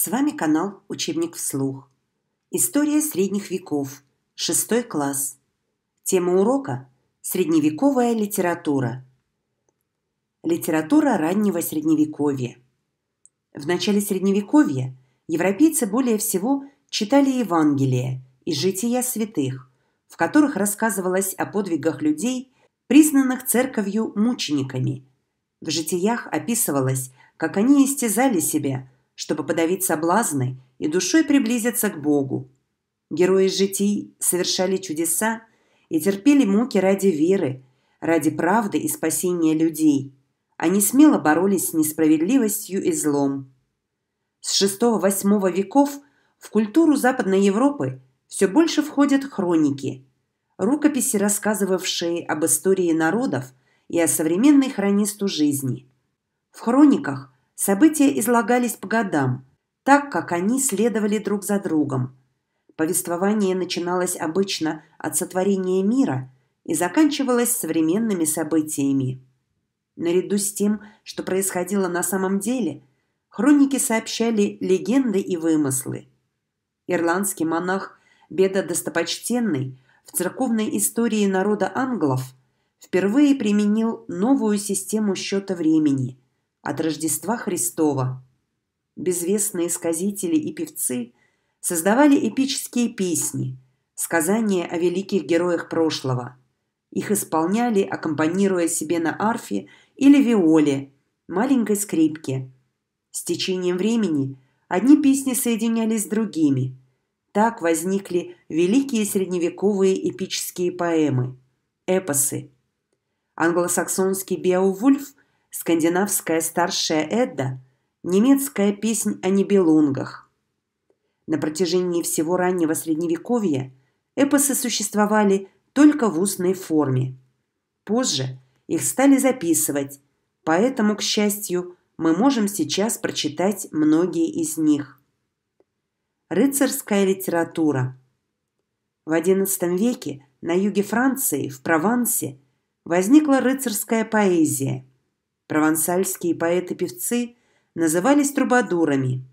С вами канал «Учебник вслух». История средних веков. Шестой класс. Тема урока – средневековая литература. Литература раннего средневековья. В начале средневековья европейцы более всего читали Евангелие и жития святых, в которых рассказывалось о подвигах людей, признанных церковью мучениками. В житиях описывалось, как они истязали себя – чтобы подавить соблазны и душой приблизиться к Богу. Герои житий совершали чудеса и терпели муки ради веры, ради правды и спасения людей. Они смело боролись с несправедливостью и злом. С VI-VIII веков в культуру Западной Европы все больше входят хроники, рукописи, рассказывавшие об истории народов и о современной хронисту жизни. В хрониках – События излагались по годам, так как они следовали друг за другом. Повествование начиналось обычно от сотворения мира и заканчивалось современными событиями. Наряду с тем, что происходило на самом деле, хроники сообщали легенды и вымыслы. Ирландский монах Беда Достопочтенный в церковной истории народа англов впервые применил новую систему счета времени – от Рождества Христова. Безвестные сказители и певцы создавали эпические песни, сказания о великих героях прошлого. Их исполняли, аккомпанируя себе на арфе или виоле, маленькой скрипке. С течением времени одни песни соединялись с другими. Так возникли великие средневековые эпические поэмы, эпосы. Англосаксонский Беовульф скандинавская старшая Эдда, немецкая песнь о небелунгах. На протяжении всего раннего Средневековья эпосы существовали только в устной форме. Позже их стали записывать, поэтому, к счастью, мы можем сейчас прочитать многие из них. Рыцарская литература. В XI веке на юге Франции, в Провансе, возникла рыцарская поэзия – Провансальские поэты-певцы назывались трубадурами.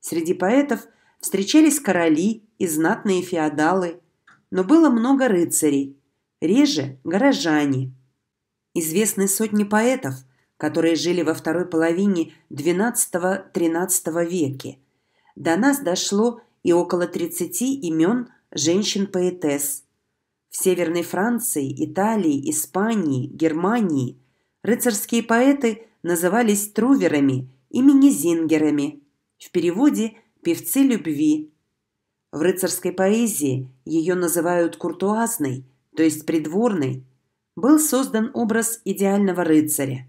Среди поэтов встречались короли и знатные феодалы, но было много рыцарей, реже – горожане. Известны сотни поэтов, которые жили во второй половине XII-XIII веке. До нас дошло и около 30 имен женщин-поэтесс. В Северной Франции, Италии, Испании, Германии – Рыцарские поэты назывались труверами и минизингерами, в переводе «певцы любви». В рыцарской поэзии ее называют куртуазной, то есть придворной. Был создан образ идеального рыцаря.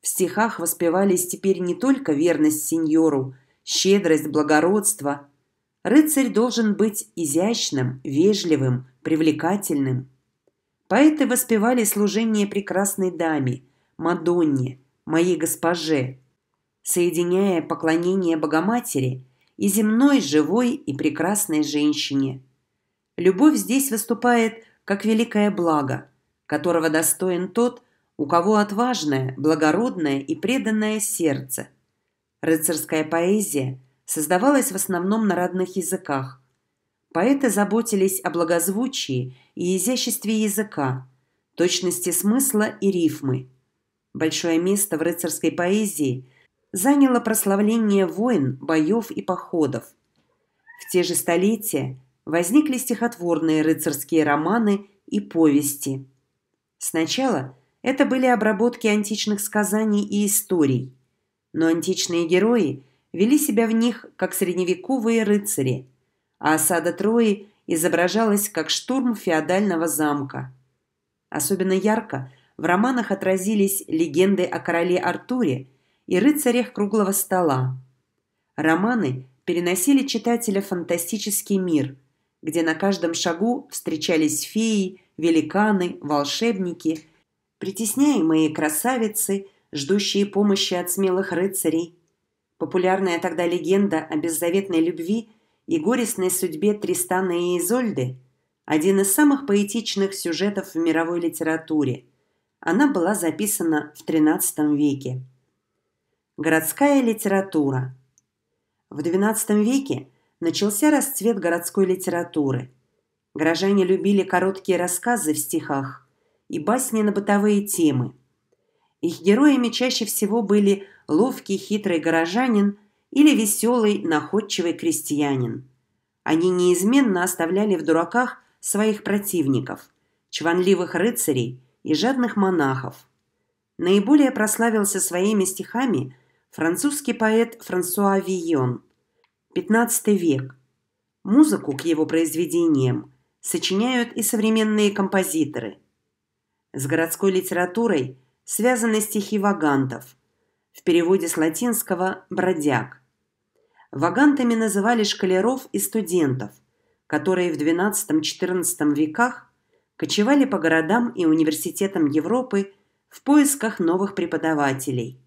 В стихах воспевались теперь не только верность сеньору, щедрость, благородство. Рыцарь должен быть изящным, вежливым, привлекательным. Поэты воспевали служение прекрасной даме – Мадонне, моей госпоже, соединяя поклонение Богоматери и земной, живой и прекрасной женщине. Любовь здесь выступает как великое благо, которого достоин тот, у кого отважное, благородное и преданное сердце. Рыцарская поэзия создавалась в основном на родных языках. Поэты заботились о благозвучии и изяществе языка, точности смысла и рифмы – Большое место в рыцарской поэзии заняло прославление войн, боев и походов. В те же столетия возникли стихотворные рыцарские романы и повести. Сначала это были обработки античных сказаний и историй, но античные герои вели себя в них как средневековые рыцари, а осада Трои изображалась как штурм феодального замка. Особенно ярко – в романах отразились легенды о короле Артуре и рыцарях круглого стола. Романы переносили читателя в фантастический мир, где на каждом шагу встречались феи, великаны, волшебники, притесняемые красавицы, ждущие помощи от смелых рыцарей. Популярная тогда легенда о беззаветной любви и горестной судьбе Тристана и Изольды – один из самых поэтичных сюжетов в мировой литературе – она была записана в XIII веке. Городская литература. В XII веке начался расцвет городской литературы. Горожане любили короткие рассказы в стихах и басни на бытовые темы. Их героями чаще всего были ловкий хитрый горожанин или веселый находчивый крестьянин. Они неизменно оставляли в дураках своих противников, чванливых рыцарей и жадных монахов. Наиболее прославился своими стихами французский поэт Франсуа Вийон, XV век. Музыку к его произведениям сочиняют и современные композиторы. С городской литературой связаны стихи вагантов, в переводе с латинского «бродяг». Вагантами называли школяров и студентов, которые в XII-XIV веках кочевали по городам и университетам Европы в поисках новых преподавателей.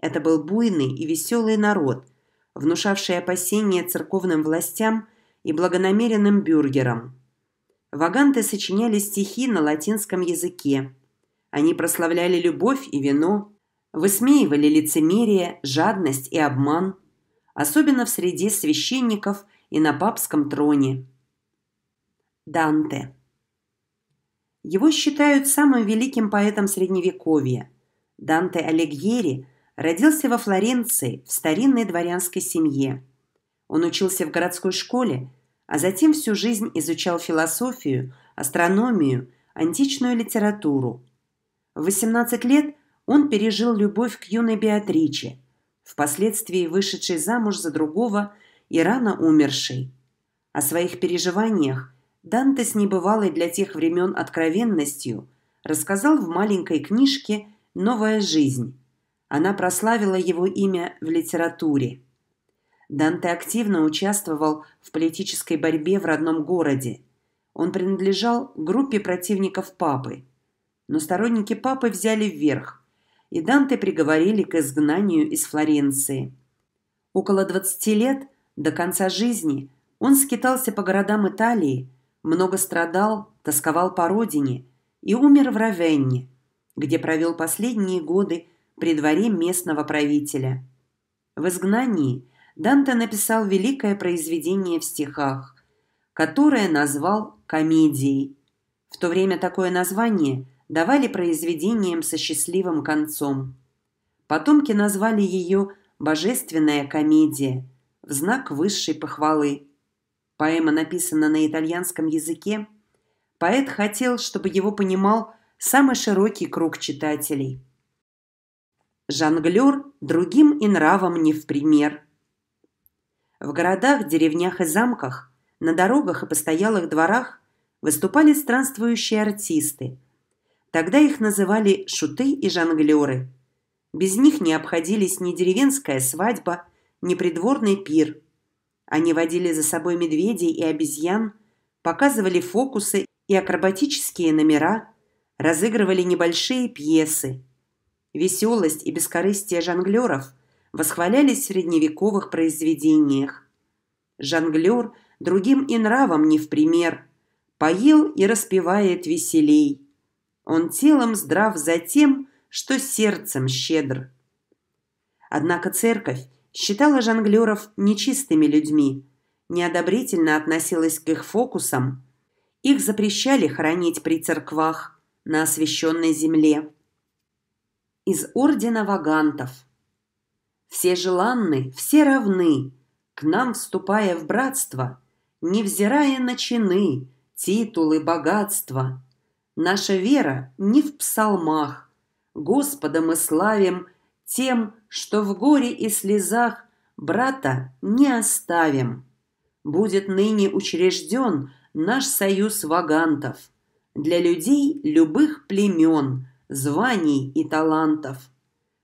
Это был буйный и веселый народ, внушавший опасения церковным властям и благонамеренным бюргерам. Ваганты сочиняли стихи на латинском языке. Они прославляли любовь и вино, высмеивали лицемерие, жадность и обман, особенно в среде священников и на папском троне. Данте его считают самым великим поэтом Средневековья. Данте Алигьери родился во Флоренции в старинной дворянской семье. Он учился в городской школе, а затем всю жизнь изучал философию, астрономию, античную литературу. В 18 лет он пережил любовь к юной Беатриче, впоследствии вышедшей замуж за другого и рано умершей. О своих переживаниях – Данте с небывалой для тех времен откровенностью рассказал в маленькой книжке «Новая жизнь». Она прославила его имя в литературе. Данте активно участвовал в политической борьбе в родном городе. Он принадлежал группе противников папы. Но сторонники папы взяли вверх, и Данте приговорили к изгнанию из Флоренции. Около 20 лет, до конца жизни, он скитался по городам Италии, много страдал, тосковал по родине и умер в Равенне, где провел последние годы при дворе местного правителя. В изгнании Данте написал великое произведение в стихах, которое назвал комедией. В то время такое название давали произведениям со счастливым концом. Потомки назвали ее «Божественная комедия» в знак высшей похвалы. Поэма написана на итальянском языке. Поэт хотел, чтобы его понимал самый широкий круг читателей. Жонглер другим и нравом не в пример. В городах, деревнях и замках, на дорогах и постоялых дворах выступали странствующие артисты. Тогда их называли шуты и жонглеры. Без них не обходились ни деревенская свадьба, ни придворный пир – они водили за собой медведей и обезьян, показывали фокусы и акробатические номера, разыгрывали небольшие пьесы. Веселость и бескорыстие жонглеров восхвалялись в средневековых произведениях. Жонглер другим и нравом не в пример. Поел и распевает веселей. Он телом здрав за тем, что сердцем щедр. Однако церковь Считала жонглеров нечистыми людьми, неодобрительно относилась к их фокусам. Их запрещали хоронить при церквах на освященной земле. Из ордена вагантов. Все желанны, все равны, к нам вступая в братство, невзирая на чины, титулы, богатства. Наша вера не в псалмах. Господа мы славим тем, что в горе и слезах брата не оставим. Будет ныне учрежден наш союз вагантов для людей любых племен, званий и талантов.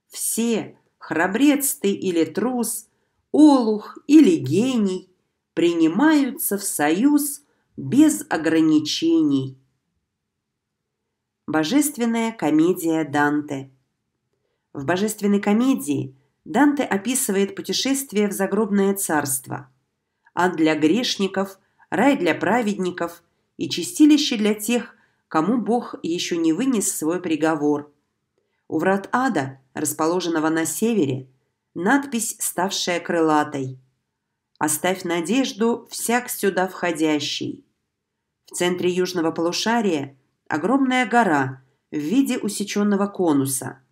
Все, храбрец ты или трус, олух или гений, принимаются в союз без ограничений. Божественная комедия Данте – в «Божественной комедии» Данте описывает путешествие в загробное царство. Ад для грешников, рай для праведников и чистилище для тех, кому Бог еще не вынес свой приговор. У врат ада, расположенного на севере, надпись, ставшая крылатой. «Оставь надежду всяк сюда входящий». В центре южного полушария огромная гора в виде усеченного конуса –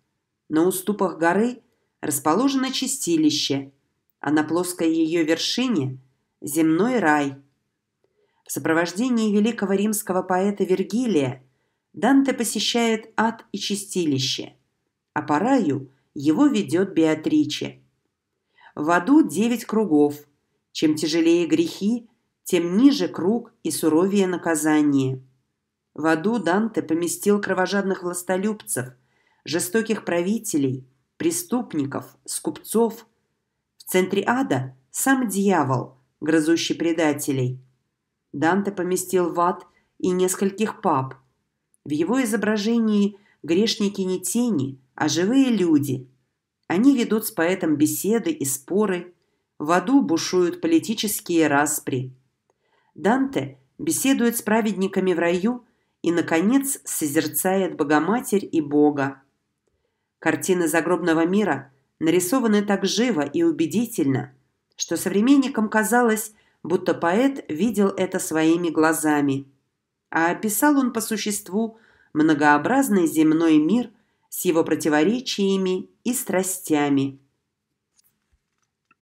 на уступах горы расположено чистилище, а на плоской ее вершине – земной рай. В сопровождении великого римского поэта Вергилия Данте посещает ад и чистилище, а по раю его ведет Беатриче. В аду девять кругов. Чем тяжелее грехи, тем ниже круг и суровее наказание. В аду Данте поместил кровожадных властолюбцев – жестоких правителей, преступников, скупцов. В центре ада сам дьявол, грызущий предателей. Данте поместил в ад и нескольких пап. В его изображении грешники не тени, а живые люди. Они ведут с поэтом беседы и споры. В аду бушуют политические распри. Данте беседует с праведниками в раю и, наконец, созерцает Богоматерь и Бога. Картины загробного мира нарисованы так живо и убедительно, что современникам казалось, будто поэт видел это своими глазами. А описал он по существу многообразный земной мир с его противоречиями и страстями,